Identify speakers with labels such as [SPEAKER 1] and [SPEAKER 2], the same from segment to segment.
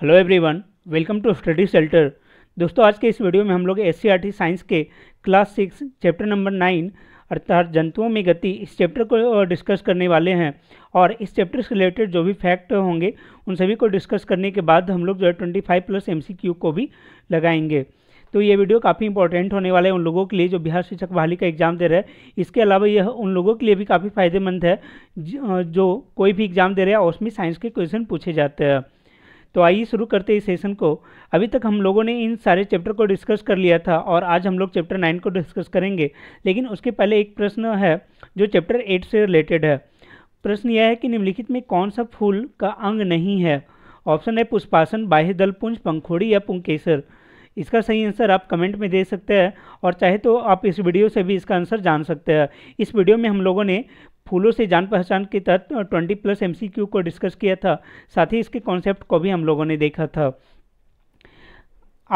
[SPEAKER 1] hello everyone welcome to study Shelter दोस्तों आज के इस वीडियो में हम लोग एस e साइंस के class six chapter number nine अर्थात जंतुओं में गति इस चैप्टर को डिस्कस करने वाले हैं और इस चैप्टर से रिलेटेड जो भी फैक्ट होंगे उन सभी को डिस्कस करने के बाद हम लोग जो है ट्वेंटी फाइव प्लस एम को भी लगाएंगे तो ये वीडियो काफ़ी इंपॉर्टेंट होने वाला है उन लोगों के लिए जो बिहार शिक्षक बहाली का एग्ज़ाम दे रहे हैं इसके अलावा यह उन लोगों के लिए भी काफ़ी फायदेमंद है जो कोई भी एग्ज़ाम दे रहे हैं और उसमें साइंस के क्वेश्चन पूछे जाते हैं तो आइए शुरू करते हैं इस सेशन को अभी तक हम लोगों ने इन सारे चैप्टर को डिस्कस कर लिया था और आज हम लोग चैप्टर नाइन को डिस्कस करेंगे लेकिन उसके पहले एक प्रश्न है जो चैप्टर एट से रिलेटेड है प्रश्न यह है कि निम्नलिखित में कौन सा फूल का अंग नहीं है ऑप्शन है पुष्पासन बाह्य दल पुंज पंखोड़ी या पुंकेसर इसका सही आंसर आप कमेंट में दे सकते हैं और चाहे तो आप इस वीडियो से भी इसका आंसर जान सकते हैं इस वीडियो में हम लोगों ने फूलों से जान पहचान के तहत ट्वेंटी प्लस एम को डिस्कस किया था साथ ही इसके कॉन्सेप्ट को भी हम लोगों ने देखा था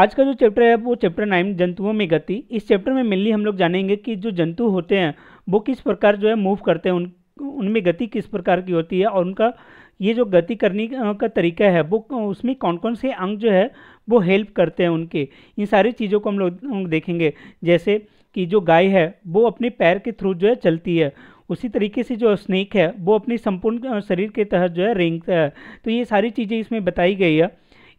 [SPEAKER 1] आज का जो चैप्टर है वो चैप्टर नाइन जंतुओं में गति इस चैप्टर में मेनली हम लोग जानेंगे कि जो जंतु होते हैं वो किस प्रकार जो है मूव करते हैं उन उनमें गति किस प्रकार की होती है और उनका ये जो गति करने का तरीका है वो उसमें कौन कौन से अंग जो है वो हेल्प करते हैं उनके इन सारी चीज़ों को हम लोग देखेंगे जैसे कि जो गाय है वो अपने पैर के थ्रू जो है चलती है उसी तरीके से जो स्नेक है वो अपने संपूर्ण शरीर के तहत जो है रेंगता है तो ये सारी चीज़ें इसमें बताई गई है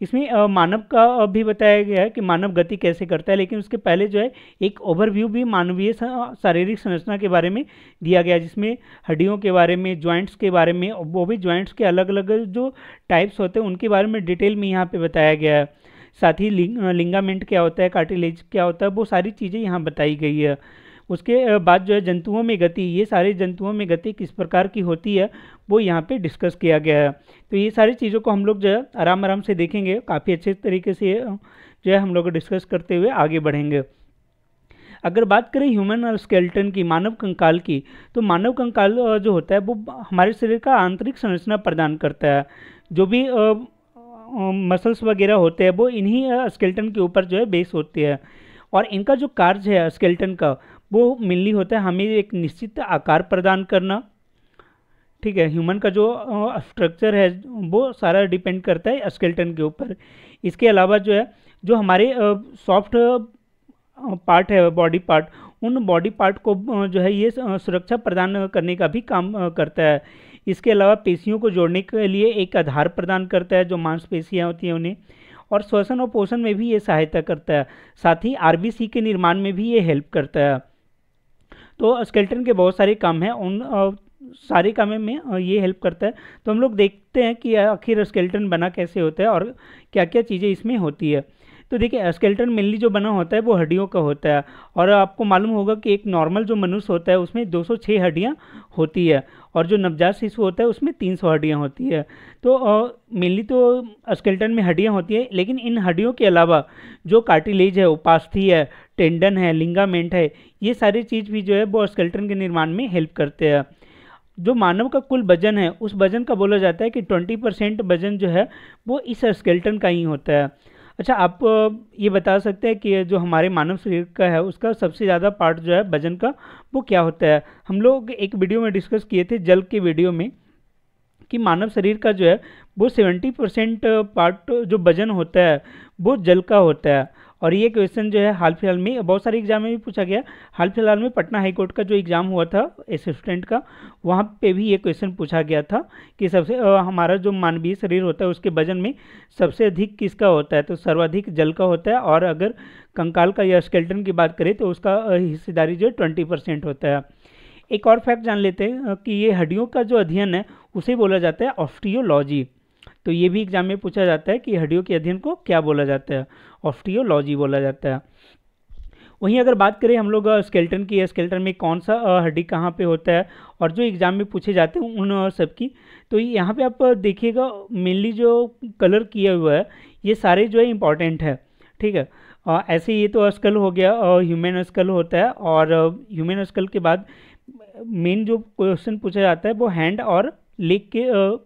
[SPEAKER 1] इसमें मानव का भी बताया गया है कि मानव गति कैसे करता है लेकिन उसके पहले जो है एक ओवरव्यू भी मानवीय शारीरिक संरचना के बारे में दिया गया जिसमें हड्डियों के बारे में जॉइंट्स के बारे में वो भी जॉइंट्स के अलग अलग जो टाइप्स होते हैं उनके बारे में डिटेल में यहाँ पर बताया गया है साथ ही लिंग, लिंगामेंट क्या होता है कार्टिलेज क्या होता है वो सारी चीज़ें यहाँ बताई गई है उसके बाद जो है जंतुओं में गति ये सारे जंतुओं में गति किस प्रकार की होती है वो यहाँ पे डिस्कस किया गया है तो ये सारी चीज़ों को हम लोग जो है आराम आराम से देखेंगे काफ़ी अच्छे तरीके से जो है हम लोग डिस्कस करते हुए आगे बढ़ेंगे अगर बात करें ह्यूमन और स्केल्टन की मानव कंकाल की तो मानव कंकाल जो होता है वो हमारे शरीर का आंतरिक संरचना प्रदान करता है जो भी मसल्स वगैरह होते हैं वो इन्हीं स्केल्टन के ऊपर जो है बेस होती है और इनका जो कार्य है स्केल्टन का वो मेनली होता है हमें एक निश्चित आकार प्रदान करना ठीक है ह्यूमन का जो स्ट्रक्चर है वो सारा डिपेंड करता है स्केल्टन के ऊपर इसके अलावा जो है जो हमारे सॉफ्ट पार्ट है बॉडी पार्ट उन बॉडी पार्ट को जो है ये सुरक्षा प्रदान करने का भी काम करता है इसके अलावा पेशियों को जोड़ने के लिए एक आधार प्रदान करता है जो मांसपेशियाँ होती हैं उन्हें और श्वसन और पोषण में भी ये सहायता करता है साथ ही आरबीसी के निर्माण में भी ये हेल्प करता है तो स्केल्टन के बहुत सारे काम हैं उन सारे कामें में ये हेल्प करता है तो हम लोग देखते हैं कि आखिर स्केल्टन बना कैसे होता है और क्या क्या चीज़ें इसमें होती है तो देखिए स्केल्टन मेनली जो बना होता है वो हड्डियों का होता है और आपको मालूम होगा कि एक नॉर्मल जो मनुष्य होता है उसमें 206 हड्डियाँ होती है और जो नवजात शिशु होता है उसमें तीन सौ हड्डियाँ होती है तो मेनली तो स्केल्टन में हड्डियाँ होती है लेकिन इन हड्डियों के अलावा जो कार्टिलेज है उपास्थी है टेंडन है लिंगामेंट है ये सारी चीज़ भी जो है वो स्केल्टन के निर्माण में हेल्प करते हैं जो मानव का कुल वजन है उस वजन का बोला जाता है कि ट्वेंटी परसेंट वजन जो है वो इस स्केल्टन का ही होता है अच्छा आप ये बता सकते हैं कि जो हमारे मानव शरीर का है उसका सबसे ज़्यादा पार्ट जो है वजन का वो क्या होता है हम लोग एक वीडियो में डिस्कस किए थे जल के वीडियो में कि मानव शरीर का जो है वो सेवेंटी परसेंट पार्ट जो वजन होता है वो जल का होता है और ये क्वेश्चन जो है हाल फिलहाल में बहुत सारे एग्जाम में भी पूछा गया हाल फिलहाल में पटना हाईकोर्ट का जो एग्ज़ाम हुआ था असिस्टेंट का वहाँ पे भी ये क्वेश्चन पूछा गया था कि सबसे हमारा जो मानवीय शरीर होता है उसके वजन में सबसे अधिक किसका होता है तो सर्वाधिक जल का होता है और अगर कंकाल का या स्केल्टन की बात करें तो उसका हिस्सेदारी जो है ट्वेंटी परसेंट होता है एक और फैक्ट जान लेते हैं कि ये हड्डियों का जो अध्ययन है उसे बोला जाता है ऑस्टियोलॉजी तो ये भी एग्जाम में पूछा जाता है कि हड्डियों के अध्ययन को क्या बोला जाता है ऑफ्टियोलॉजी बोला जाता है वहीं अगर बात करें हम लोग स्केल्टन की स्केल्टन में कौन सा हड्डी कहाँ पे होता है और जो एग्ज़ाम में पूछे जाते हैं उन सब की तो यहाँ पे आप देखिएगा मेनली जो कलर किया हुआ है ये सारे जो है इम्पॉर्टेंट है ठीक है आ, ऐसे ये तो स्कल हो गया ह्यूमन स्कल होता है और ह्यूमन स्कल के बाद मेन जो क्वेश्चन पूछा जाता है वो हैंड और लेग के आ,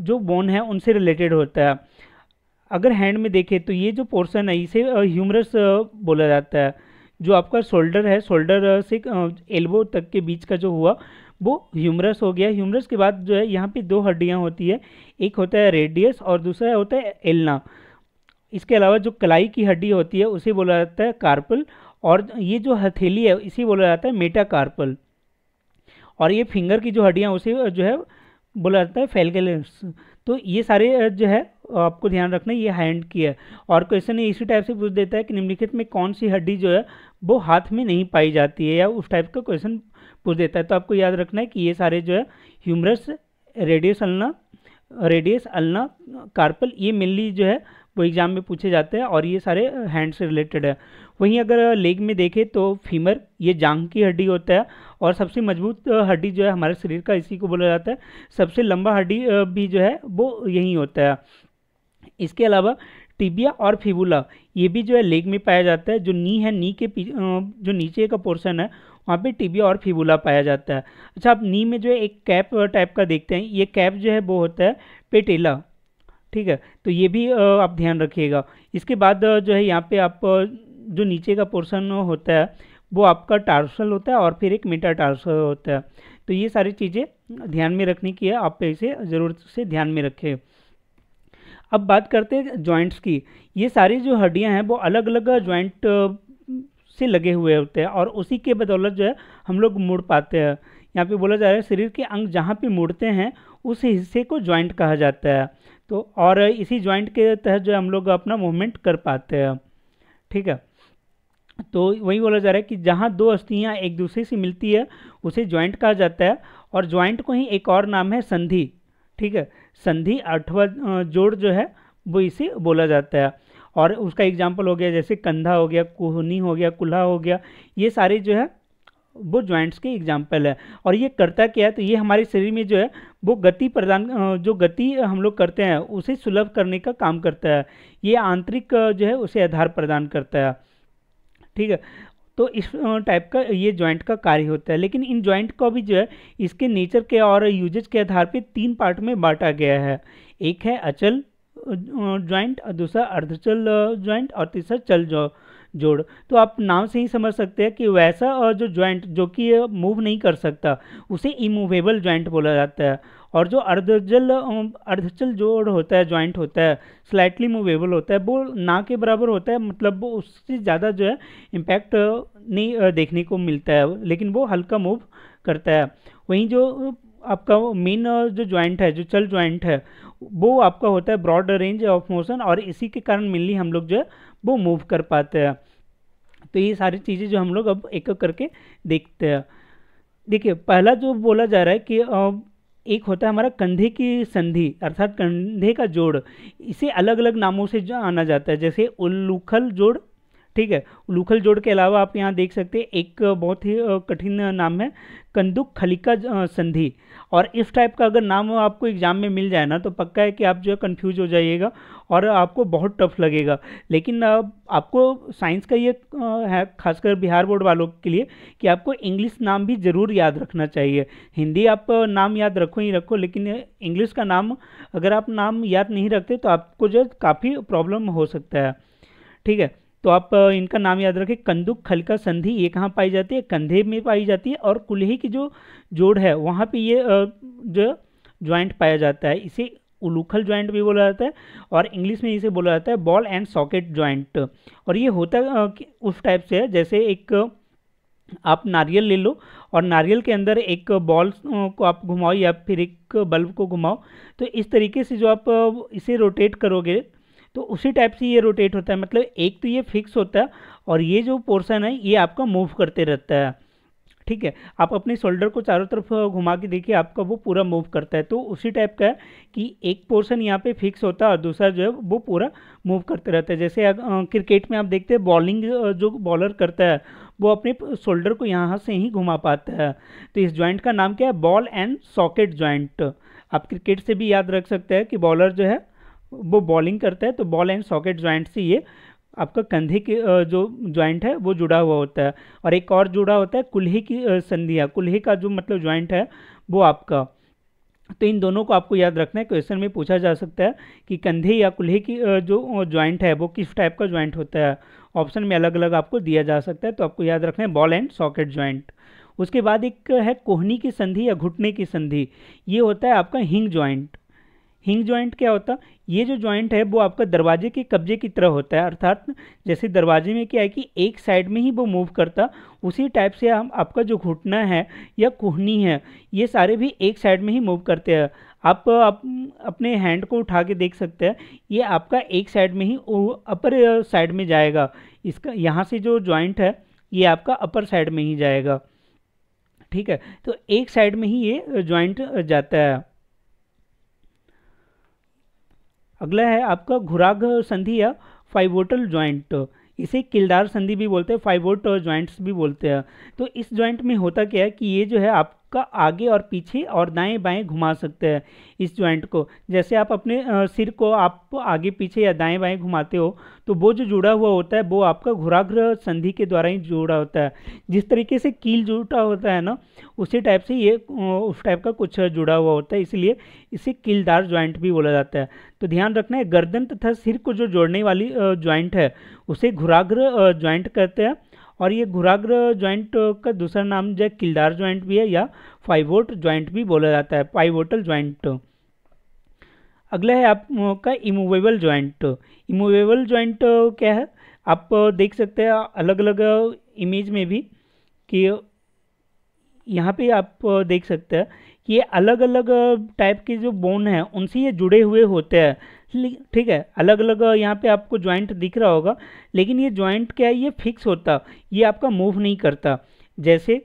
[SPEAKER 1] जो बोन है उनसे रिलेटेड होता है अगर हैंड में देखें तो ये जो पोर्सन है इसे ह्यूमरस बोला जाता है जो आपका शोल्डर है शोल्डर से एल्बो तक के बीच का जो हुआ वो ह्यूमरस हो गया ह्यूमरस के बाद जो है यहाँ पे दो हड्डियाँ होती है एक होता है रेडियस और दूसरा होता है एलना इसके अलावा जो कलाई की हड्डी होती है उसे बोला जाता है कार्पल और ये जो हथेली है इसे बोला जाता है कार्पल और ये फिंगर की जो हड्डियाँ उसे जो है बोला जाता है फैलकेलेंस तो ये सारे जो है आपको ध्यान रखना ये हैंड की है और क्वेश्चन इसी टाइप से पूछ देता है कि निम्नलिखित में कौन सी हड्डी जो है वो हाथ में नहीं पाई जाती है या उस टाइप का क्वेश्चन पूछ देता है तो आपको याद रखना है कि ये सारे जो है humerus radius ulna radius ulna carpal ये मेनली जो है वो एग्ज़ाम में पूछे जाते हैं और ये सारे हैंड से रिलेटेड है वहीं अगर लेग में देखें तो फीमर ये जांग की हड्डी होता है और सबसे मजबूत हड्डी जो है हमारे शरीर का इसी को बोला जाता है सबसे लंबा हड्डी भी जो है वो यही होता है इसके अलावा टिबिया और फिबुला ये भी जो है लेग में पाया जाता है जो नी है नी के जो नीचे का पोर्सन है वहाँ पे टिबिया और फिबुला पाया जाता है अच्छा आप नी में जो है एक कैप टाइप का देखते हैं ये कैप जो है वो होता है पेटेला ठीक है तो ये भी आप ध्यान रखिएगा इसके बाद जो है यहाँ पे आप जो नीचे का पोर्शन होता है वो आपका टार्सल होता है और फिर एक मीटर टार्सल होता है तो ये सारी चीज़ें ध्यान में रखने की है आप इसे ज़रूरत से ध्यान में रखें अब बात करते हैं जॉइंट्स की ये सारी जो हड्डियाँ हैं वो अलग अलग जॉइंट से लगे हुए होते हैं और उसी के बदौलत जो है हम लोग मुड़ पाते हैं यहाँ पे बोला जा रहा है शरीर के अंग जहाँ पे मुड़ते हैं उस हिस्से को जॉइंट कहा जाता है तो और इसी जॉइंट के तहत जो हम लोग अपना मूवमेंट कर पाते हैं ठीक है तो वही बोला जा रहा है कि जहाँ दो अस्थियाँ एक दूसरे से मिलती है उसे ज्वाइंट कहा जाता है और ज्वाइंट को ही एक और नाम है संधि ठीक है संधि अथवा जोड़ जो है वो इसे बोला जाता है और उसका एग्जाम्पल हो गया जैसे कंधा हो गया कोहनी हो गया कुल्हा हो गया ये सारे जो है वो ज्वाइंट्स के एग्जाम्पल है और ये करता क्या है तो ये हमारे शरीर में जो है वो गति प्रदान जो गति हम लोग करते हैं उसे सुलभ करने का काम करता है ये आंतरिक जो है उसे आधार प्रदान करता है ठीक है तो इस टाइप का ये ज्वाइंट का कार्य होता है लेकिन इन ज्वाइंट को भी जो है इसके नेचर के और यूजेज के आधार पर तीन पार्ट में बांटा गया है एक है अचल और दूसरा अर्धचल ज्वाइंट और तीसरा चल जोड़ तो आप नाम से ही समझ सकते हैं कि वैसा और जो ज्वाइंट जो कि मूव नहीं कर सकता उसे इमूवेबल ज्वाइंट बोला जाता है और जो अर्धजल अर्धचल जोड़ होता है ज्वाइंट होता है स्लाइटली मूवेबल होता है वो ना के बराबर होता है मतलब उससे ज़्यादा जो है इम्पैक्ट नहीं देखने को मिलता है लेकिन वो हल्का मूव करता है वहीं जो आपका मेन जो ज्वाइंट है जो चल ज्वाइंट है वो आपका होता है ब्रॉड रेंज ऑफ मोशन और इसी के कारण मेनली हम लोग जो है वो मूव कर पाते हैं तो ये सारी चीज़ें जो हम लोग अब एक एक करके देखते हैं देखिए पहला जो बोला जा रहा है कि एक होता है हमारा कंधे की संधि अर्थात कंधे का जोड़ इसे अलग अलग नामों से जाना जाता है जैसे उल्लूखल जोड़ ठीक है लूखल जोड़ के अलावा आप यहाँ देख सकते हैं एक बहुत ही कठिन नाम है कंदुक खलिका संधि और इस टाइप का अगर नाम आपको एग्ज़ाम में मिल जाए ना तो पक्का है कि आप जो है कन्फ्यूज हो जाइएगा और आपको बहुत टफ लगेगा लेकिन आपको साइंस का ये है खासकर बिहार बोर्ड वालों के लिए कि आपको इंग्लिश नाम भी ज़रूर याद रखना चाहिए हिंदी आप नाम याद रखो ही रखो लेकिन इंग्लिश का नाम अगर आप नाम याद नहीं रखते तो आपको जो है काफ़ी प्रॉब्लम हो सकता है ठीक है तो आप इनका नाम याद रखें कंदुक खलका संधि ये कहाँ पाई जाती है कंधे में पाई जाती है और कुल्हे की जो जोड़ है वहाँ पे ये जो ज्वाइंट पाया जाता है इसे उलूखल ज्वाइंट भी बोला जाता है और इंग्लिश में इसे बोला जाता है बॉल एंड सॉकेट ज्वाइंट और ये होता उस टाइप से है जैसे एक आप नारियल ले लो और नारियल के अंदर एक बॉल को आप घुमाओ या फिर एक बल्ब को घुमाओ तो इस तरीके से जो आप इसे रोटेट करोगे तो उसी टाइप से ये रोटेट होता है मतलब एक तो ये फिक्स होता है और ये जो पोर्सन है ये आपका मूव करते रहता है ठीक है आप अपने शोल्डर को चारों तरफ घुमा के देखिए आपका वो पूरा मूव करता है तो उसी टाइप का है कि एक पोर्शन यहाँ पे फिक्स होता है और दूसरा जो है वो पूरा मूव करते रहता है जैसे क्रिकेट में आप देखते हैं बॉलिंग जो बॉलर करता है वो अपने शोल्डर को यहाँ से ही घुमा पाता है तो इस ज्वाइंट का नाम क्या है बॉल एंड सॉकेट ज्वाइंट आप क्रिकेट से भी याद रख सकते हैं कि बॉलर जो है वो बॉलिंग करता है तो बॉल एंड सॉकेट ज्वाइंट से ये आपका कंधे के जो ज्वाइंट है वो जुड़ा हुआ होता है और एक और जुड़ा होता है कुल्हे की संधिया कुल्हे का जो मतलब ज्वाइंट है वो आपका तो इन दोनों को आपको याद रखना है क्वेश्चन में पूछा जा सकता है कि कंधे या कुल्हे की जो ज्वाइंट है वो किस टाइप का ज्वाइंट होता है ऑप्शन में अलग अलग आपको दिया जा सकता है तो आपको याद रखना है बॉल एंड सॉकेट ज्वाइंट उसके बाद एक है कोहनी की संधि या घुटने की संधि ये होता है आपका हिंग ज्वाइंट हिंग ज्वाइंट क्या होता ये जो ज्वाइंट है वो आपका दरवाजे के कब्जे की तरह होता है अर्थात जैसे दरवाजे में क्या है कि एक साइड में ही वो मूव करता उसी टाइप से हम आपका जो घुटना है या कोहनी है ये सारे भी एक साइड में ही मूव करते हैं आप, आप अपने हैंड को उठा के देख सकते हैं ये आपका एक साइड में ही अपर साइड में जाएगा इसका यहाँ से जो जॉइंट है ये आपका अपर साइड में ही जाएगा ठीक है तो एक साइड में ही ये जॉइंट जाता है अगला है आपका घुराग संधि या फाइवोटल ज्वाइंट इसे किलदार संधि भी बोलते हैं फाइवोट ज्वाइंट्स भी बोलते हैं तो इस ज्वाइंट में होता क्या है कि ये जो है आप का आगे और पीछे और दाएं बाएं घुमा सकते हैं इस जॉइंट को जैसे आप अपने सिर को आप आगे पीछे या दाएं बाएं घुमाते हो तो वो जो जुड़ा हुआ होता है वो आपका घुराग्र संधि के द्वारा ही जुड़ा होता है जिस तरीके से कील जुड़ा होता है ना उसी टाइप से ये उस टाइप का कुछ जुड़ा हुआ होता है इसलिए इसे कीलदार ज्वाइंट भी बोला जाता है तो ध्यान रखना है गर्दन तथा सिर को जो जोड़ने वाली ज्वाइंट है उसे घुराग्र ज्वाइंट कहते हैं और ये घुराग्र ज्वाइंट का दूसरा नाम जो किलदार ज्वाइंट भी है या फाइवोट ज्वाइंट भी बोला जाता है पाइवोटल ज्वाइंट अगला है आपका इमूवेबल ज्वाइंट इमूवेबल ज्वाइंट क्या है आप देख सकते हैं अलग अलग इमेज में भी कि यहाँ पे आप देख सकते हैं कि ये अलग अलग टाइप के जो बोन हैं उनसे ये जुड़े हुए होते हैं ठीक है अलग अलग यहाँ पे आपको ज्वाइंट दिख रहा होगा लेकिन ये ज्वाइंट क्या है ये फिक्स होता ये आपका मूव नहीं करता जैसे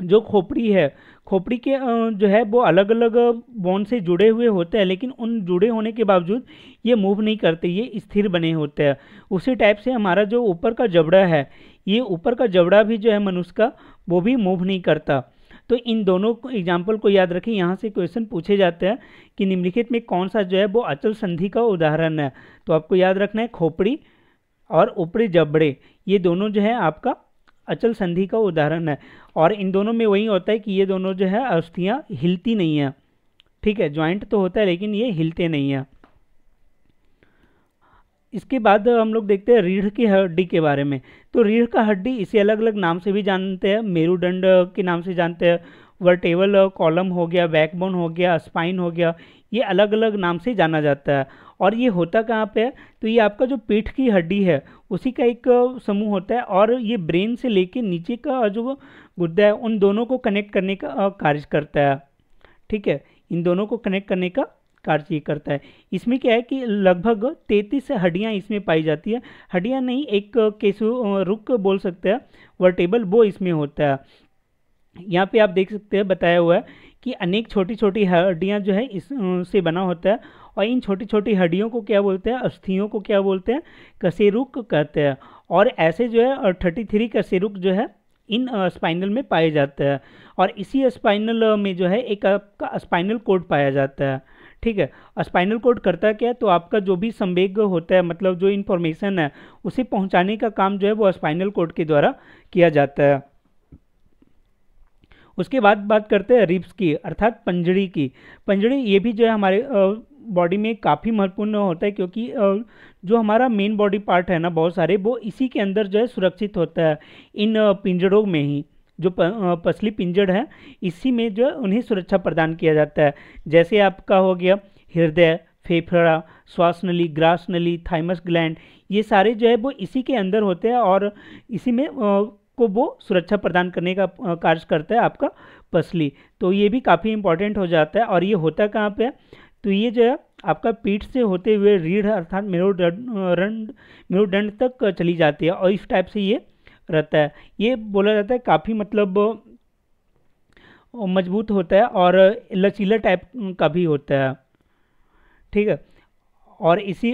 [SPEAKER 1] जो खोपड़ी है खोपड़ी के जो है वो अलग अलग बोन से जुड़े हुए होते हैं लेकिन उन जुड़े होने के बावजूद ये मूव नहीं करते ये स्थिर बने होते हैं उसी टाइप से हमारा जो ऊपर का जबड़ा है ये ऊपर का जबड़ा भी जो है मनुष्य का वो भी मूव नहीं करता तो इन दोनों एग्जाम्पल को याद रखें यहाँ से क्वेश्चन पूछे जाते हैं कि निम्नलिखित में कौन सा जो है वो अचल संधि का उदाहरण है तो आपको याद रखना है खोपड़ी और ऊपरी जबड़े ये दोनों जो है आपका अचल संधि का उदाहरण है और इन दोनों में वही होता है कि ये दोनों जो है अस्थियाँ हिलती नहीं हैं ठीक है ज्वाइंट तो होता है लेकिन ये हिलते नहीं हैं इसके बाद हम लोग देखते हैं रीढ़ की हड्डी के बारे में तो रीढ़ का हड्डी इसे अलग अलग नाम से भी जानते हैं मेरुदंड के नाम से जानते हैं वर्टेबल कॉलम हो गया बैकबोन हो गया स्पाइन हो गया ये अलग अलग नाम से जाना जाता है और ये होता कहाँ पे है तो ये आपका जो पीठ की हड्डी है उसी का एक समूह होता है और ये ब्रेन से लेके नीचे का जो गुद्दा है उन दोनों को कनेक्ट करने का कार्य करता है ठीक है इन दोनों को कनेक्ट करने का कार्य करता है इसमें क्या है कि लगभग तैतीस हड्डियाँ इसमें पाई जाती है हड्डियाँ नहीं एक केसु रुक बोल सकते हैं वर्टेबल वो इसमें होता है यहाँ पे आप देख सकते हैं बताया हुआ है कि अनेक छोटी छोटी हड्डियाँ जो है इससे बना होता है और इन छोटी छोटी हड्डियों को क्या बोलते हैं अस्थियों को क्या बोलते हैं कसेरुक कहते हैं और ऐसे जो है थर्टी थ्री कसेरुक जो है इन स्पाइनल में पाए जाते हैं और इसी स्पाइनल में जो है एक आपका स्पाइनल कोड पाया जाता है ठीक है स्पाइनल कोड करता क्या है तो आपका जो भी संवेग होता है मतलब जो इन्फॉर्मेशन है उसे पहुंचाने का काम जो है वो स्पाइनल कोड के द्वारा किया जाता है उसके बाद बात करते हैं रिब्स की अर्थात पंजड़ी की पंजड़ी ये भी जो है हमारे बॉडी में काफ़ी महत्वपूर्ण होता है क्योंकि जो हमारा मेन बॉडी पार्ट है ना बहुत सारे वो इसी के अंदर जो है सुरक्षित होता है इन पिंजड़ों में ही जो पसली पिंजड़ है इसी में जो है उन्हें सुरक्षा प्रदान किया जाता है जैसे आपका हो गया हृदय फेफड़ा श्वास नली ग्रास नली थाइमस ग्लैंड ये सारे जो है वो इसी के अंदर होते हैं और इसी में को वो सुरक्षा प्रदान करने का कार्य करता है आपका पसली तो ये भी काफ़ी इंपॉर्टेंट हो जाता है और ये होता कहाँ पे तो ये जो है आपका पीठ से होते हुए रीढ़ अर्थात मेरो मेरुदंड तक चली जाती है और इस टाइप से ये रहता है ये बोला जाता है काफ़ी मतलब मजबूत होता है और लचीला टाइप का भी होता है ठीक है और इसी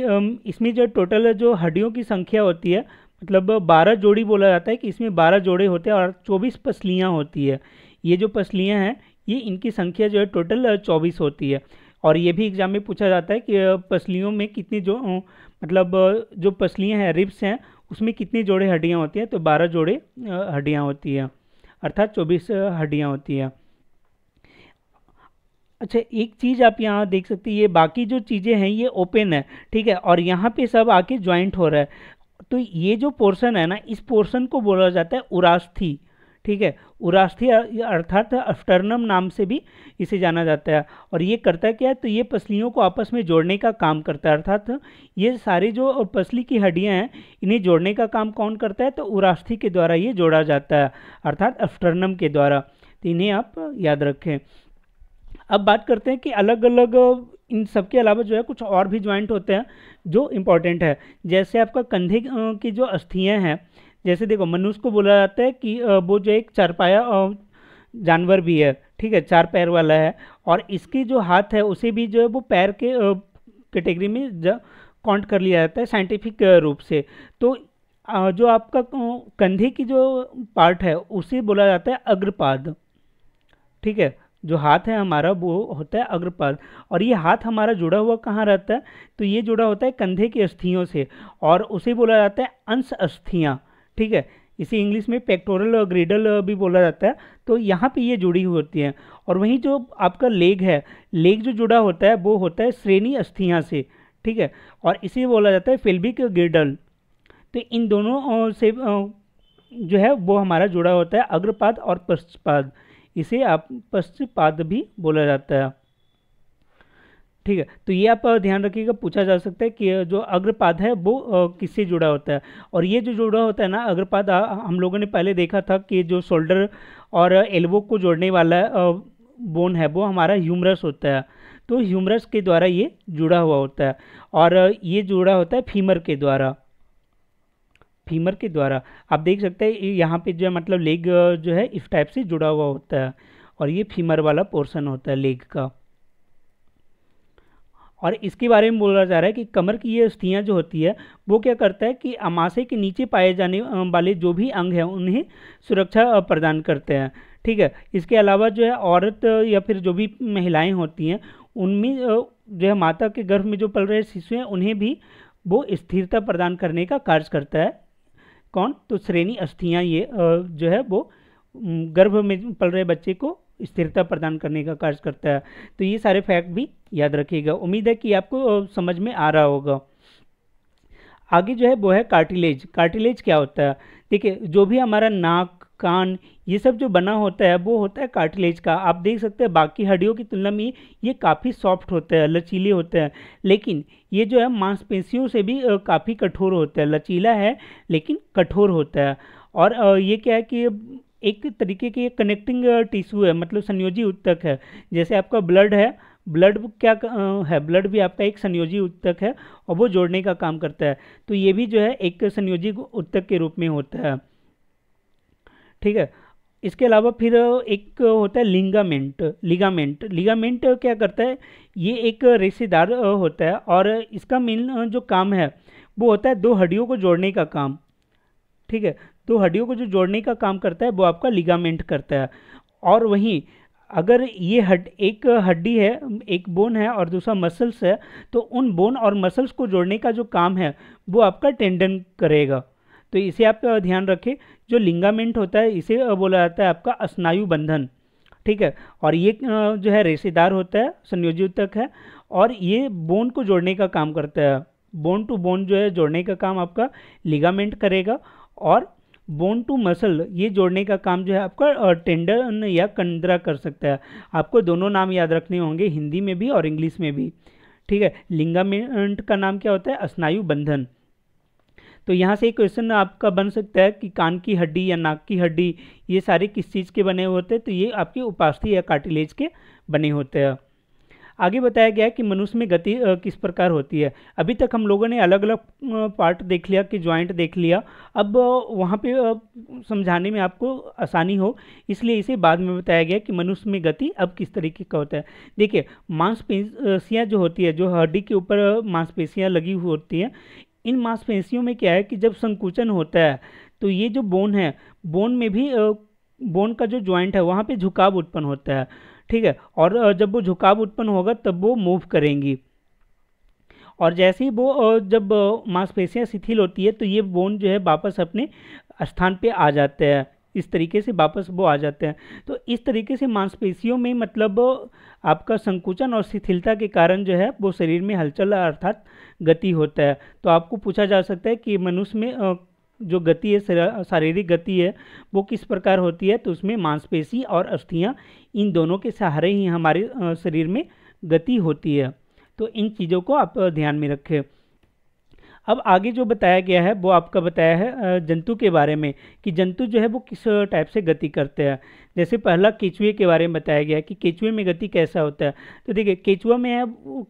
[SPEAKER 1] इसमें जो टोटल जो हड्डियों की संख्या होती है मतलब बारह जोड़ी बोला जाता है कि इसमें बारह जोड़े होते हैं और चौबीस पसलियाँ होती है ये जो पसलियाँ हैं ये इनकी संख्या जो है टोटल चौबीस होती है और ये भी एग्ज़ाम में पूछा जाता है कि पसलियों में कितनी जो मतलब जो पसलियाँ हैं रिब्स हैं उसमें कितनी जोड़े हड्डियाँ होती हैं तो बारह जोड़े हड्डियाँ होती हैं अर्थात चौबीस हड्डियाँ होती हैं अच्छा एक चीज़ आप यहाँ देख सकते हैं ये बाकी जो चीज़ें हैं ये ओपन है ठीक है और यहाँ पे सब आके ज्वाइंट हो रहा है तो ये जो पोर्शन है ना इस पोर्शन को बोला जाता है उरास्थी ठीक है उरास्थी अर्थात अफ्टरनम नाम से भी इसे जाना जाता है और ये करता क्या है तो ये पसलियों को आपस में जोड़ने का काम करता है अर्थात ये सारे जो पसली की हड्डियाँ हैं इन्हें जोड़ने का काम कौन करता है तो उरास्थी के द्वारा ये जोड़ा जाता है अर्थात अफ्टरनम के द्वारा तो इन्हें आप याद रखें अब बात करते हैं कि अलग अलग इन सब के अलावा जो है कुछ और भी ज्वाइंट होते हैं जो इम्पोर्टेंट है जैसे आपका कंधे की जो अस्थियाँ हैं जैसे देखो मनुष्य को बोला जाता है कि वो जो एक चरपाया जानवर भी है ठीक है चार पैर वाला है और इसकी जो हाथ है उसे भी जो है वो पैर के कैटेगरी में काउंट कर लिया जाता है साइंटिफिक रूप से तो जो आपका कंधे की जो पार्ट है उसे बोला जाता है अग्रपाद ठीक है जो हाथ है हमारा वो होता है अग्रपाद और ये हाथ हमारा जुड़ा हुआ कहाँ रहता है तो ये जुड़ा होता है कंधे की अस्थियों से और उसे बोला जाता है अंश अस्थियाँ ठीक है इसी इंग्लिश में पेक्टोरल और ग्रेडल भी बोला जाता है तो यहाँ पे ये जुड़ी हुई होती हैं और वहीं जो आपका लेग है लेग जो जुड़ा होता है वो होता है श्रेणी अस्थियाँ से ठीक है और इसे बोला जाता है फेल्बिक ग्रेडल तो इन दोनों से जो है वो हमारा जुड़ा होता है अग्रपाद और पश्चपाद इसे आप पश्चपाद भी बोला जाता है ठीक है तो ये आप ध्यान रखिएगा पूछा जा सकता है कि जो अग्रपाद है वो किससे जुड़ा होता है और ये जो जुड़ा होता है ना अग्रपाद हम लोगों ने पहले देखा था कि जो शोल्डर और एल्बो को जोड़ने वाला बोन है वो हमारा ह्यूमरस होता है तो ह्यूमरस के द्वारा ये जुड़ा हुआ होता है और ये जुड़ा होता है फीमर के द्वारा फीमर के द्वारा आप देख सकते हैं यहाँ पे जो है मतलब लेग जो है इस टाइप से जुड़ा हुआ होता है और ये फीमर वाला पोर्शन होता है लेग का और इसके बारे में बोला जा रहा है कि कमर की ये अस्थियाँ जो होती है वो क्या करता है कि अमाशय के नीचे पाए जाने वाले जो भी अंग हैं उन्हें सुरक्षा प्रदान करते हैं ठीक है इसके अलावा जो है औरत या फिर जो भी महिलाएं होती हैं उनमें जो है माता के गर्भ में जो पल रहे शिशु हैं उन्हें भी वो स्थिरता प्रदान करने का कार्य करता है कौन तो श्रेणी अस्थियाँ ये जो है वो गर्भ में पल रहे बच्चे को स्थिरता प्रदान करने का कार्य करता है तो ये सारे फैक्ट भी याद रखिएगा उम्मीद है कि आपको समझ में आ रहा होगा आगे जो है वो है कार्टिलेज कार्टिलेज क्या होता है ठीक है जो भी हमारा नाक कान ये सब जो बना होता है वो होता है कार्टिलेज का आप देख सकते हैं बाकी हड्डियों की तुलना में ये काफ़ी सॉफ्ट होता है लचीले होते हैं लेकिन ये जो है मांसपेशियों से भी काफ़ी कठोर होता है लचीला है लेकिन कठोर होता है और ये क्या है कि एक तरीके की कनेक्टिंग टिश्यू uh, है मतलब संयोजी उत्तक है जैसे आपका ब्लड है ब्लड क्या uh, है ब्लड भी आपका एक संयोजी उत्तक है और वो जोड़ने का काम करता है तो ये भी जो है एक संयोजी उत्तक के रूप में होता है ठीक है इसके अलावा फिर uh, एक होता है लिंगामेंट लिगामेंट लिगामेंट क्या करता है ये एक रेशेदार होता है और इसका मेन जो काम है वो होता है दो हड्डियों को जोड़ने का काम ठीक है तो हड्डियों को जो जोड़ने का काम करता है वो आपका लिगामेंट करता है और वहीं अगर ये हड एक हड्डी है एक बोन है और दूसरा मसल्स है तो उन बोन और मसल्स को जोड़ने का जो काम है वो आपका टेंडन करेगा तो इसे आप ध्यान रखें जो लिंगामेंट होता है इसे बोला जाता है आपका स्नायु बंधन ठीक है और ये जो है रेसेदार होता है संयोजित तक है और ये बोन को जोड़ने का काम करता है बोन टू बोन जो है जोड़ने का काम आपका लिगामेंट करेगा और बोन टू मसल ये जोड़ने का काम जो है आपका टेंडन या कंदरा कर सकता है आपको दोनों नाम याद रखने होंगे हिंदी में भी और इंग्लिश में भी ठीक है लिंगामेंट का नाम क्या होता है स्नायु बंधन तो यहाँ से एक क्वेश्चन आपका बन सकता है कि कान की हड्डी या नाक की हड्डी ये सारे किस चीज़ के बने होते हैं तो ये आपके उपास्थि या कार्टिलेज के बने होते हैं आगे बताया गया है कि मनुष्य में गति किस प्रकार होती है अभी तक हम लोगों ने अलग अलग पार्ट देख लिया कि ज्वाइंट देख लिया अब वहाँ पे समझाने में आपको आसानी हो इसलिए इसे बाद में बताया गया कि मनुष्य में गति अब किस तरीके का होता है देखिए मांसपेशियाँ जो होती है जो हड्डी के ऊपर मांसपेशियाँ लगी हुई होती हैं इन मांसपेशियों में क्या है कि जब संकुचन होता है तो ये जो बोन है बोन में भी बोन का जो ज्वाइंट है वहाँ पे झुकाव उत्पन्न होता है ठीक है और जब वो झुकाव उत्पन्न होगा तब वो मूव करेंगी और जैसे ही वो जब मांसपेशियाँ शिथिल होती है तो ये बोन जो है वापस अपने स्थान पे आ जाते हैं इस तरीके से वापस वो आ जाते हैं तो इस तरीके से मांसपेशियों में मतलब आपका संकुचन और शिथिलता के कारण जो है वो शरीर में हलचल अर्थात गति होता है तो आपको पूछा जा सकता है कि मनुष्य में जो गति है शारीरिक गति है वो किस प्रकार होती है तो उसमें मांसपेशी और अस्थियाँ इन दोनों के सहारे ही हमारे शरीर में गति होती है तो इन चीज़ों को आप ध्यान में रखें अब आगे जो बताया गया है वो आपका बताया है जंतु के बारे में कि जंतु जो है वो किस टाइप से गति करते हैं जैसे पहला केचुए के बारे में बताया गया है कि केचुए में गति कैसा होता है तो देखिए केचुआ में है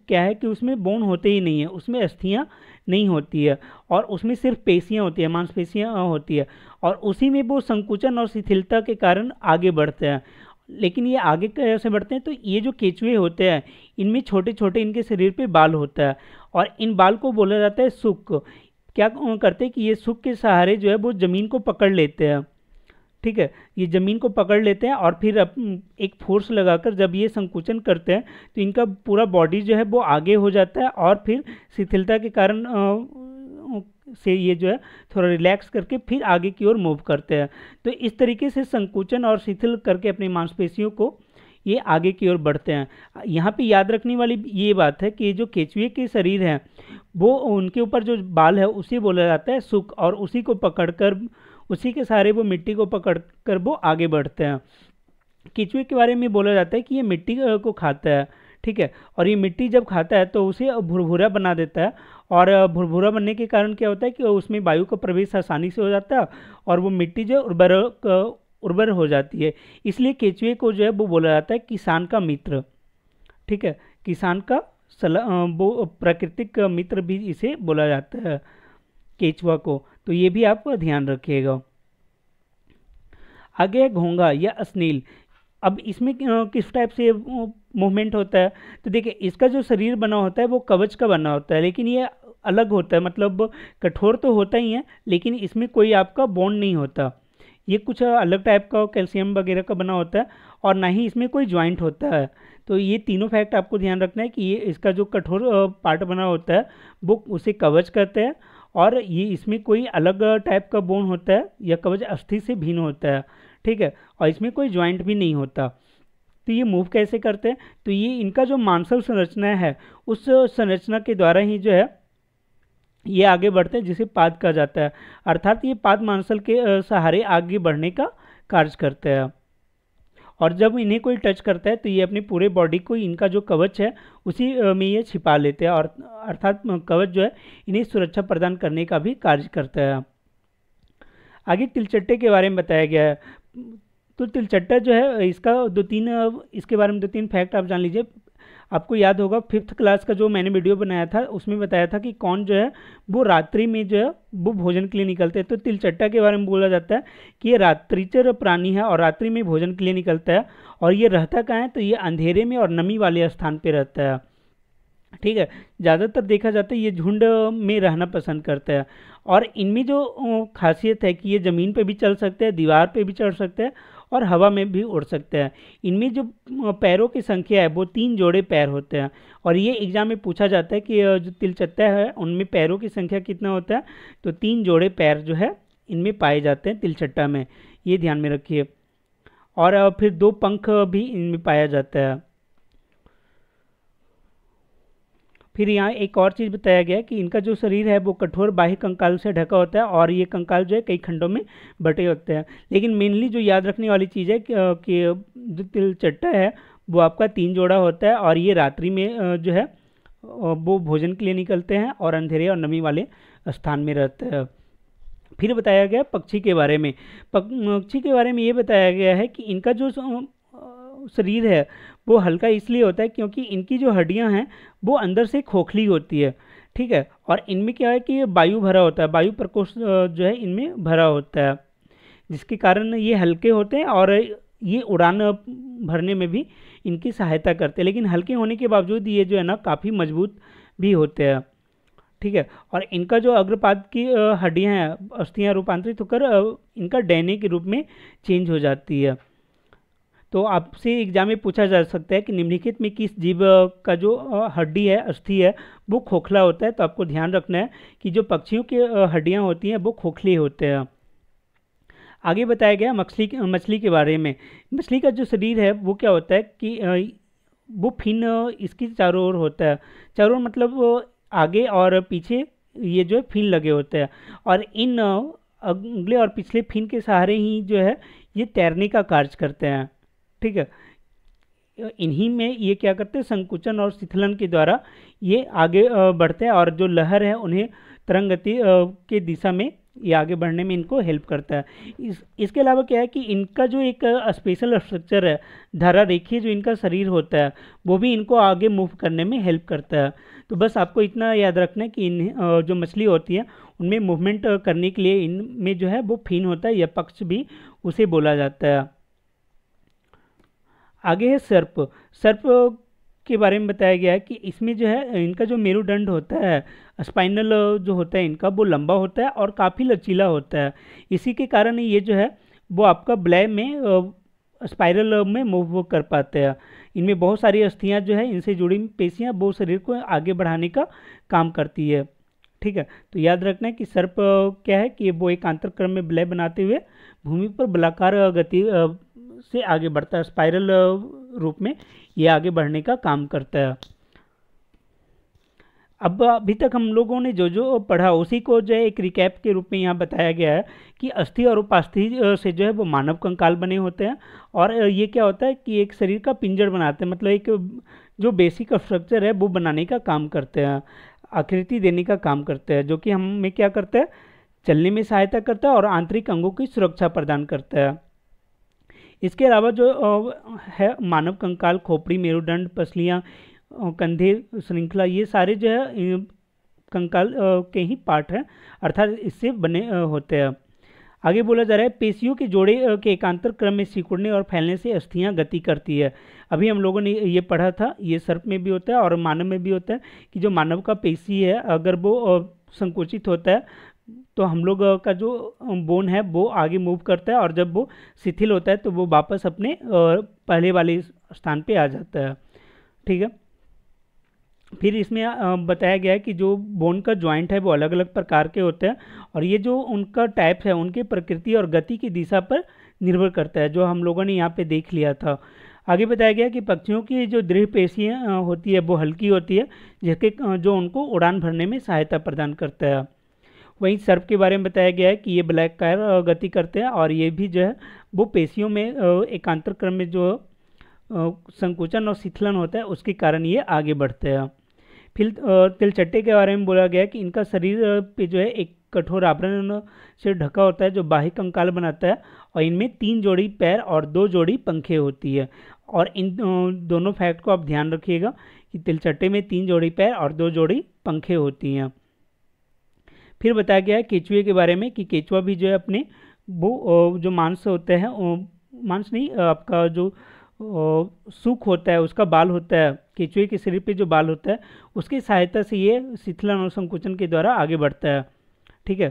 [SPEAKER 1] क्या है कि उसमें बोन होते ही नहीं है उसमें अस्थियाँ नहीं होती है और उसमें सिर्फ पेशियाँ होती है मांसपेशियाँ होती है और उसी में वो संकुचन और शिथिलता के कारण आगे बढ़ते हैं लेकिन ये आगे कैसे बढ़ते हैं तो ये जो केचुए होते हैं इनमें छोटे छोटे इनके शरीर पे बाल होता है और इन बाल को बोला जाता है सुख क्या करते हैं कि ये सुख के सहारे जो है वो ज़मीन को पकड़ लेते हैं ठीक है ये ज़मीन को पकड़ लेते हैं और फिर एक फोर्स लगाकर जब ये संकुचन करते हैं तो इनका पूरा बॉडी जो है वो आगे हो जाता है और फिर शिथिलता के कारण से ये जो है थोड़ा रिलैक्स करके फिर आगे की ओर मूव करते हैं तो इस तरीके से संकुचन और शिथिल करके अपनी मांसपेशियों को ये आगे की ओर बढ़ते हैं यहाँ पे याद रखने वाली ये बात है कि जो केचुए के शरीर हैं वो उनके ऊपर जो बाल है उसे बोला जाता है सुख और उसी को पकड़कर उसी के सहारे वो मिट्टी को पकड़ कर वो आगे बढ़ते हैं किचुए के बारे में बोला जाता है कि ये मिट्टी को खाता है ठीक है और ये मिट्टी जब खाता है तो उसे भुरभुरा बना देता है और भुरभुरा बनने के कारण क्या होता है कि उसमें वायु का प्रवेश आसानी से हो जाता है और वो मिट्टी जो उर्वर उर्वर हो जाती है इसलिए केचुए को जो है वो बोला जाता है किसान का मित्र ठीक है किसान का सला वो प्राकृतिक मित्र भी इसे बोला जाता है केचुआ को तो ये भी आप ध्यान रखिएगा आगे घोंगा या स्नील अब इसमें किस टाइप से मूवमेंट होता है तो देखिए इसका जो शरीर बना होता है वो कवच का बना होता है लेकिन ये अलग होता है मतलब कठोर तो होता ही है लेकिन इसमें कोई आपका बॉन्ड नहीं होता ये कुछ अलग टाइप का कैल्शियम वगैरह का बना होता है और ना ही इसमें कोई ज्वाइंट होता है तो ये तीनों फैक्ट आपको ध्यान रखना है कि ये इसका जो कठोर पार्ट बना होता है वो उसे कवच करते हैं और ये इसमें कोई अलग टाइप का बोन होता है या कवच अस्थि से भिन्न होता है ठीक है और इसमें कोई ज्वाइंट भी नहीं होता तो ये मूव कैसे करते हैं तो ये इनका जो मांसल संरचना है उस संरचना के द्वारा ही जो है ये आगे बढ़ते हैं जिसे पाद कहा जाता है अर्थात ये पाद मांसल के सहारे आगे बढ़ने का कार्य करते हैं और जब इन्हें कोई टच करता है तो ये अपनी पूरे बॉडी को इनका जो कवच है उसी में ये छिपा लेते हैं और अर्थात कवच जो है इन्हें सुरक्षा प्रदान करने का भी कार्य करता है आगे तिलचट्टे के बारे में बताया गया है तो तिलचट्टा जो है इसका दो तीन इसके बारे में दो तीन फैक्ट आप जान लीजिए आपको याद होगा फिफ्थ क्लास का जो मैंने वीडियो बनाया था उसमें बताया था कि कौन जो है वो रात्रि में जो है वो भोजन के लिए निकलते हैं तो तिलचट्टा के बारे में बोला जाता है कि ये रात्रिचर प्राणी है और रात्रि में भोजन के लिए निकलता है और ये रहता कहाँ है तो ये अंधेरे में और नमी वाले स्थान पर रहता है ठीक है ज़्यादातर देखा जाता है ये झुंड में रहना पसंद करता है और इनमें जो खासियत है कि ये ज़मीन पे भी चल सकते हैं दीवार पे भी चढ़ सकते हैं और हवा में भी उड़ सकते हैं इनमें जो पैरों की संख्या है वो तीन जोड़े पैर होते हैं और ये एग्ज़ाम में पूछा जाता है कि जो तिलचत्ता है उनमें पैरों की संख्या कितना होता है तो तीन जोड़े पैर जो है इनमें पाए जाते हैं तिलचट्टा में ये ध्यान में रखिए और फिर दो पंख भी इनमें पाया जाता है फिर यहाँ एक और चीज़ बताया गया कि इनका जो शरीर है वो कठोर बाह्य कंकाल से ढका होता है और ये कंकाल जो है कई खंडों में बटे होते हैं लेकिन मेनली जो याद रखने वाली चीज़ है कि जो तिलचट्टा है वो आपका तीन जोड़ा होता है और ये रात्रि में जो है वो भोजन के लिए निकलते हैं और अंधेरे और नमी वाले स्थान में रहते हैं फिर बताया गया पक्षी के बारे में पक्षी के बारे में ये बताया गया है कि इनका जो शरीर है वो हल्का इसलिए होता है क्योंकि इनकी जो हड्डियाँ हैं वो अंदर से खोखली होती है ठीक है और इनमें क्या है कि ये वायु भरा होता है वायु प्रकोष्ठ जो है इनमें भरा होता है जिसके कारण ये हल्के होते हैं और ये उड़ान भरने में भी इनकी सहायता करते हैं लेकिन हल्के होने के बावजूद ये जो है ना काफ़ी मजबूत भी होते हैं ठीक है और इनका जो अग्रपाद की हड्डियाँ हैं अस्थियाँ रूपांतरित होकर इनका डैने के रूप में चेंज हो जाती है तो आपसे एग्जाम में पूछा जा सकता है कि निम्नलिखित में किस जीव का जो हड्डी है अस्थि है वो खोखला होता है तो आपको ध्यान रखना है कि जो पक्षियों की हड्डियाँ होती हैं वो खोखले होते हैं आगे बताया गया मछली मछली के बारे में मछली का जो शरीर है वो क्या होता है कि वो फिन इसकी चारों ओर होता है चारों ओर मतलब आगे और पीछे ये जो है फिन लगे होते हैं और इन अगले और पिछले फिन के सहारे ही जो है ये तैरने का कार्य करते हैं ठीक है इन्हीं में ये क्या करते हैं संकुचन और शिथिलन के द्वारा ये आगे बढ़ते हैं और जो लहर है उन्हें तरंग गति के दिशा में ये आगे बढ़ने में इनको हेल्प करता है इस इसके अलावा क्या है कि इनका जो एक स्पेशल स्ट्रक्चर है धारा रेखी जो इनका शरीर होता है वो भी इनको आगे मूव करने में हेल्प करता है तो बस आपको इतना याद रखना है कि इन जो मछली होती है उनमें मूवमेंट करने के लिए इनमें जो है वो फिन होता है या पक्ष भी उसे बोला जाता है आगे है सर्प सर्प के बारे में बताया गया है कि इसमें जो है इनका जो मेरुदंड होता है स्पाइनल जो होता है इनका वो लंबा होता है और काफ़ी लचीला होता है इसी के कारण ये जो है वो आपका ब्लै में स्पाइरल में मूव कर पाते हैं इनमें बहुत सारी अस्थियाँ जो है इनसे जुड़ी पेशियाँ वो शरीर को आगे बढ़ाने का काम करती है ठीक है तो याद रखना है कि सर्प क्या है कि वो एक आंतरक्रम में ब्लय बनाते हुए भूमि पर बलाकार गति से आगे बढ़ता है स्पाइरल रूप में ये आगे बढ़ने का काम करता है अब अभी तक हम लोगों ने जो जो पढ़ा उसी को जो है एक रिकैप के रूप में यहाँ बताया गया है कि अस्थि और उपास्थि से जो है वो मानव कंकाल बने होते हैं और ये क्या होता है कि एक शरीर का पिंजर बनाते हैं मतलब एक जो बेसिक स्ट्रक्चर है वो बनाने का काम करते हैं आकृति देने का काम करते हैं जो कि हमें क्या करते हैं चलने में सहायता करता है और आंतरिक अंगों की सुरक्षा प्रदान करता है इसके अलावा जो है मानव कंकाल खोपड़ी मेरुदंड पसलियाँ कंधे श्रृंखला ये सारे जो है कंकाल के ही पार्ट हैं अर्थात इससे बने होते हैं आगे बोला जा रहा है पेशियों के जोड़े के एकांतर क्रम में सिकुड़ने और फैलने से अस्थियां गति करती है अभी हम लोगों ने ये पढ़ा था ये सर्प में भी होता है और मानव में भी होता है कि जो मानव का पेशी है अगर वो संकुचित होता है तो हम लोग का जो बोन है वो आगे मूव करता है और जब वो शिथिल होता है तो वो वापस अपने पहले वाले स्थान पे आ जाता है ठीक है फिर इसमें बताया गया है कि जो बोन का जॉइंट है वो अलग अलग प्रकार के होते हैं और ये जो उनका टाइप है उनके प्रकृति और गति की दिशा पर निर्भर करता है जो हम लोगों ने यहाँ पर देख लिया था आगे बताया गया कि पक्षियों की जो दृढ़ पेशियाँ होती है वो हल्की होती है जिसके जो उनको उड़ान भरने में सहायता प्रदान करता है वहीं सर्प के बारे में बताया गया है कि ये ब्लैक कायर गति करते हैं और ये भी जो है वो पेशियों में एकांतर क्रम में जो संकोचन और शिथिलन होता है उसके कारण ये आगे बढ़ते हैं फिर तिलचट्टे के बारे में बोला गया है कि इनका शरीर पे जो है एक कठोर आवरण से ढका होता है जो बाह्य कंकाल बनाता है और इनमें तीन जोड़ी पैर और दो जोड़ी पंखे होती है और इन दोनों फैक्ट को आप ध्यान रखिएगा कि तिलचट्टे में तीन जोड़ी पैर और दो जोड़ी पंखे होती हैं फिर बताया गया है केचुए के बारे में कि केचुआ भी जो है अपने वो जो मांस होते हैं मांस नहीं आपका जो सूख होता है उसका बाल होता है केचुए के शरीर पे जो बाल होता है उसकी सहायता से ये शीतलन और संकुचन के द्वारा आगे बढ़ता है ठीक है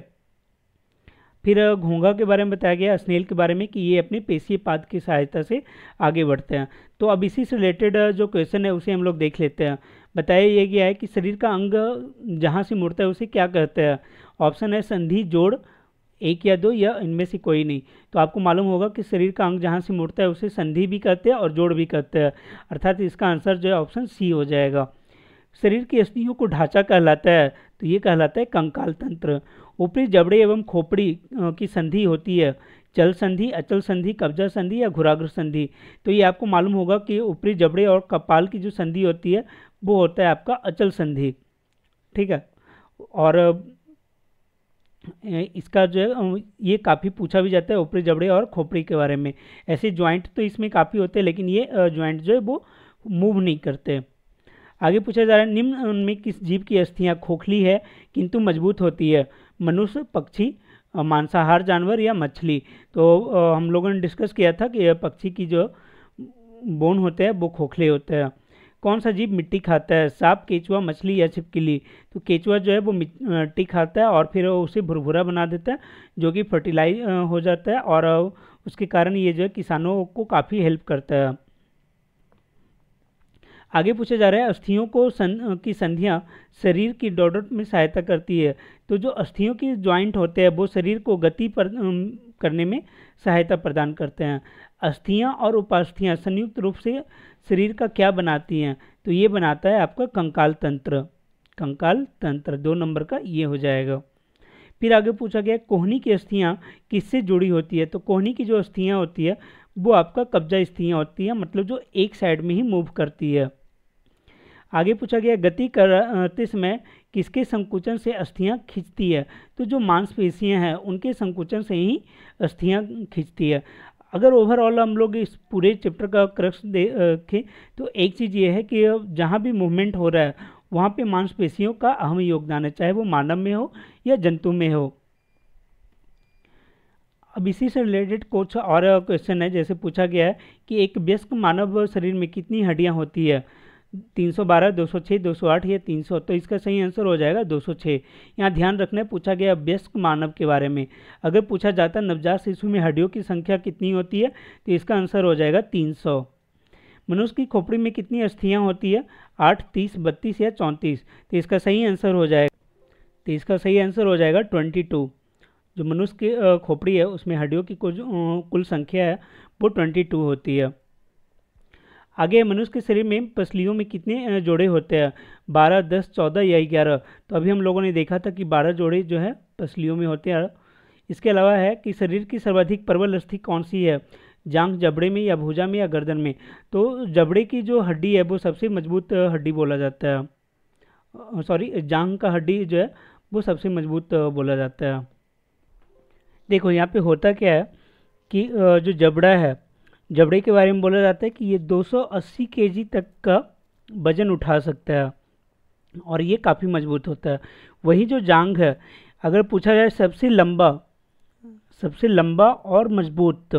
[SPEAKER 1] फिर घोंघा के बारे में बताया गया स्नेल के बारे में कि ये अपने पेशीय पाद की सहायता से आगे बढ़ते हैं तो अब इसी से रिलेटेड जो क्वेश्चन है उसे हम लोग देख लेते हैं बताया यह गया है कि शरीर का अंग जहाँ से मुड़ता है उसे क्या कहते हैं ऑप्शन है संधि जोड़ एक या दो या इनमें से कोई नहीं तो आपको मालूम होगा कि शरीर का अंग जहाँ से मुड़ता है उसे संधि भी कहते हैं और जोड़ भी कहते हैं अर्थात इसका आंसर जो है ऑप्शन सी हो जाएगा शरीर की अस्थियों को ढांचा कहलाता है तो ये कहलाता है कंकाल तंत्र ऊपरी जबड़े एवं खोपड़ी की संधि होती है चल संधि अचल संधि कब्जा संधि या घुराग्र संधि तो ये आपको मालूम होगा कि ऊपरी जबड़े और कपाल की जो संधि होती है वो होता है आपका अचल संधि ठीक है और इसका जो है ये काफ़ी पूछा भी जाता है ऊपरी जबड़े और खोपड़ी के बारे में ऐसे ज्वाइंट तो इसमें काफ़ी होते हैं लेकिन ये ज्वाइंट जो है वो मूव नहीं करते आगे पूछा जा रहा है निम्न उनमें किस जीव की अस्थियाँ खोखली है किंतु मजबूत होती है मनुष्य पक्षी मांसाहार जानवर या मछली तो हम लोगों ने डिस्कस किया था कि पक्षी की जो बोन होते हैं वो खोखले होते हैं कौन सा जीव मिट्टी खाता है सांप केचुआ मछली या छिपकली तो केचुआ जो है वो मिट्टी खाता है और फिर उसे भुरभुरा बना देता है जो कि फर्टिलाइज हो जाता है और उसके कारण ये जो है किसानों को काफ़ी हेल्प करता है आगे पूछे जा रहे हैं अस्थियों को सं, की संधियाँ शरीर की डॉडट में सहायता करती है तो जो अस्थियों की ज्वाइंट होते हैं वो शरीर को गति पर करने में सहायता प्रदान करते हैं अस्थियाँ और उपास्थियाँ संयुक्त रूप से शरीर का क्या बनाती हैं तो ये बनाता है आपका कंकाल तंत्र कंकाल तंत्र दो नंबर का ये हो जाएगा फिर आगे पूछा गया कोहनी की अस्थियाँ किससे जुड़ी होती है तो कोहनी की जो अस्थियाँ होती है वो आपका कब्जा स्थियाँ होती है मतलब जो एक साइड में ही मूव करती है आगे पूछा गया गति करते समय किसके संकुचन से अस्थियाँ खींचती है तो जो मांसपेशियाँ हैं उनके संकुचन से ही अस्थियाँ खींचती है अगर ओवरऑल हम लोग इस पूरे चैप्टर का क्रक्स देखें तो एक चीज़ ये है कि जहाँ भी मूवमेंट हो रहा है वहाँ पे मांसपेशियों का अहम योगदान है चाहे वो मानव में हो या जंतु में हो अब इसी से रिलेटेड कुछ और क्वेश्चन है जैसे पूछा गया है कि एक व्यस्क मानव शरीर में कितनी हड्डियाँ होती है तीन सौ बारह दो सौ छः दो सौ आठ या तीन सौ तो इसका सही आंसर हो जाएगा दो सौ छः यहाँ ध्यान रखना है पूछा गया अभ्यस्क मानव के बारे में अगर पूछा जाता नवजात शिशु में हड्डियों की संख्या कितनी होती है तो इसका आंसर हो जाएगा तीन सौ मनुष्य की खोपड़ी में कितनी अस्थियाँ होती है आठ तीस बत्तीस या चौंतीस तो इसका सही आंसर हो जाएगा तो इसका सही आंसर हो जाएगा ट्वेंटी टू जो मनुष्य की खोपड़ी है उसमें हड्डियों की कुल संख्या है वो ट्वेंटी टू होती है आगे मनुष्य के शरीर में पसलियों में कितने जोड़े होते हैं बारह दस चौदह या ग्यारह तो अभी हम लोगों ने देखा था कि बारह जोड़े जो है पसलियों में होते हैं इसके अलावा है कि शरीर की सर्वाधिक प्रबल अस्थि कौन सी है जांग जबड़े में या भुजा में या गर्दन में तो जबड़े की जो हड्डी है वो सबसे मजबूत हड्डी बोला जाता है सॉरी जांग का हड्डी जो है वो सबसे मजबूत बोला जाता है देखो यहाँ पे होता क्या है कि जो जबड़ा है जबड़े के बारे में बोला जाता है कि ये 280 केजी तक का वजन उठा सकता है और ये काफ़ी मजबूत होता है वही जो जांग है अगर पूछा जाए सबसे लंबा सबसे लंबा और मजबूत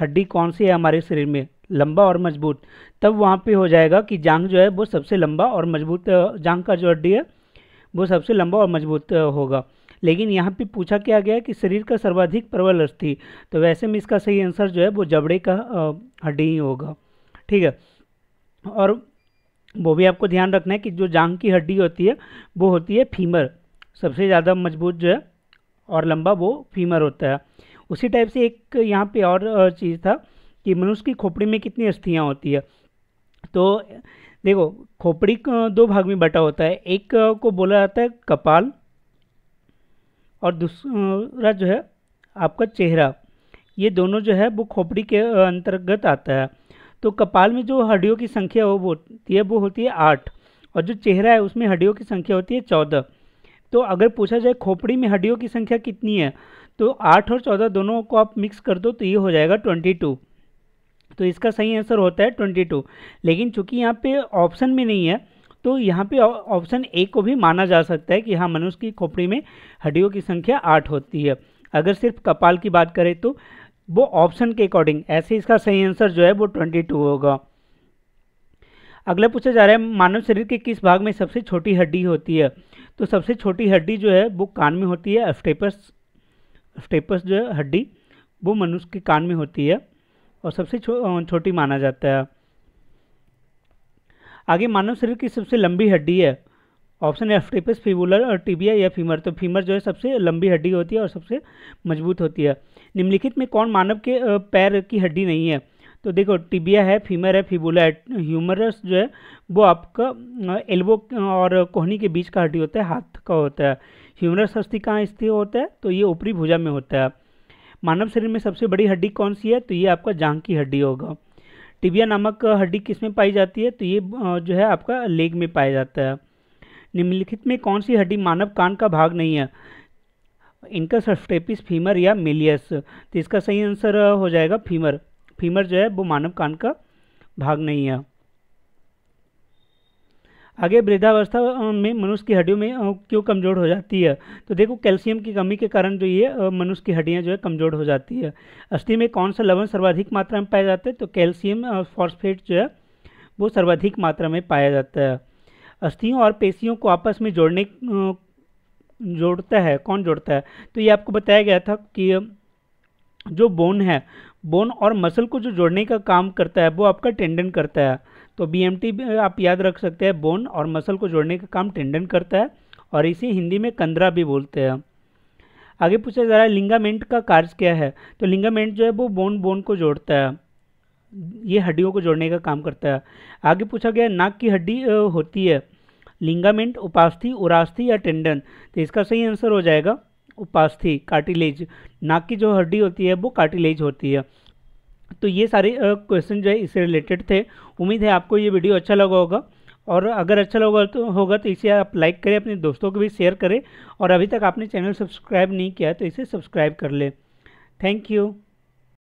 [SPEAKER 1] हड्डी कौन सी है हमारे शरीर में लंबा और मजबूत तब वहाँ पे हो जाएगा कि जांग जो है वो सबसे लंबा और मजबूत जांग का जो हड्डी है वो सबसे लंबा और मजबूत होगा लेकिन यहाँ पे पूछा क्या गया कि शरीर का सर्वाधिक प्रबल अस्थि तो वैसे में इसका सही आंसर जो है वो जबड़े का हड्डी ही होगा ठीक है और वो भी आपको ध्यान रखना है कि जो जांग की हड्डी होती है वो होती है फीमर सबसे ज़्यादा मजबूत जो है और लंबा वो फीमर होता है उसी टाइप से एक यहाँ पे और चीज़ था कि मनुष्य की खोपड़ी में कितनी अस्थियाँ होती है तो देखो खोपड़ी दो भाग में बटा होता है एक को बोला जाता है कपाल और दूसरा जो है आपका चेहरा ये दोनों जो है वो खोपड़ी के अंतर्गत आता है तो कपाल में जो हड्डियों की संख्या हो वो होती है वो होती है आठ और जो चेहरा है उसमें हड्डियों की संख्या होती है चौदह तो अगर पूछा जाए खोपड़ी में हड्डियों की संख्या कितनी है तो आठ और चौदह दोनों को आप मिक्स कर दो तो ये हो जाएगा ट्वेंटी टू तो इसका सही आंसर होता है ट्वेंटी टू लेकिन चूंकि यहाँ पे ऑप्शन में नहीं है तो यहाँ पे ऑप्शन ए को भी माना जा सकता है कि हाँ मनुष्य की खोपड़ी में हड्डियों की संख्या आठ होती है अगर सिर्फ कपाल की बात करें तो वो ऑप्शन के अकॉर्डिंग ऐसे इसका सही आंसर जो है वो ट्वेंटी टू होगा अगला पूछा जा रहा है मानव शरीर के किस भाग में सबसे छोटी हड्डी होती है तो सबसे छोटी हड्डी जो है वो कान में होती है अफ्टेपस अफ्टेपस जो है हड्डी वो मनुष्य के कान में होती है और सबसे छो, छोटी माना जाता है आगे मानव शरीर की सबसे लंबी हड्डी है ऑप्शन एफ टिपस फीबुलर और टिबिया या फीमर तो फीमर जो है सबसे लंबी हड्डी होती है और सबसे मजबूत होती है निम्नलिखित में कौन मानव के पैर की हड्डी नहीं है तो देखो टिबिया है फीमर है फीबुला है ह्यूमरस जो है वो आपका एल्बो और कोहनी के बीच का हड्डी होता है हाथ का होता है ह्यूमरस अस्थि कहाँ स्थित होता है तो ये ऊपरी भुजा में होता है मानव शरीर में सबसे बड़ी हड्डी कौन सी है तो ये आपका जांग की हड्डी होगा टिबिया नामक हड्डी किस में पाई जाती है तो ये जो है आपका लेग में पाया जाता है निम्नलिखित में कौन सी हड्डी मानव कान का भाग नहीं है इनका सस्टेपिस फीमर या मिलियस तो इसका सही आंसर हो जाएगा फीमर फीमर जो है वो मानव कान का भाग नहीं है आगे वृद्धावस्था में मनुष्य की हड्डियों में क्यों कमज़ोर हो जाती है तो देखो कैल्शियम की कमी के कारण जो ये मनुष्य की हड्डियाँ जो है कमज़ोर हो जाती है अस्थि में कौन सा लवण सर्वाधिक मात्रा में पाया जाता है तो कैल्शियम फॉस्फेट जो है वो सर्वाधिक मात्रा में पाया जाता है अस्थियों और पेशियों को आपस में जोड़ने जोड़ता है कौन जोड़ता है तो ये आपको बताया गया था कि जो बोन है बोन और मसल को जो जोड़ने का काम करता है वो आपका टेंडन करता है तो बीएमटी आप याद रख सकते हैं बोन और मसल को जोड़ने का काम टेंडन करता है और इसे हिंदी में कंदरा भी बोलते हैं आगे पूछा जा रहा है लिंगामेंट का कार्य क्या है तो लिंगामेंट जो है वो बोन बोन को जोड़ता है ये हड्डियों को जोड़ने का काम करता है आगे पूछा गया नाक की हड्डी होती है लिंगामेंट उपास्थि उरास्थि या टेंडन तो इसका सही आंसर हो जाएगा उपास्थि कार्टिलेज नाक की जो हड्डी होती है वो कार्टिलेज होती है तो ये सारे क्वेश्चन जो है इससे रिलेटेड थे उम्मीद है आपको ये वीडियो अच्छा लगा होगा और अगर अच्छा लगा तो होगा तो इसे आप लाइक करें अपने दोस्तों को भी शेयर करें और अभी तक आपने चैनल सब्सक्राइब नहीं किया तो इसे सब्सक्राइब कर लें थैंक यू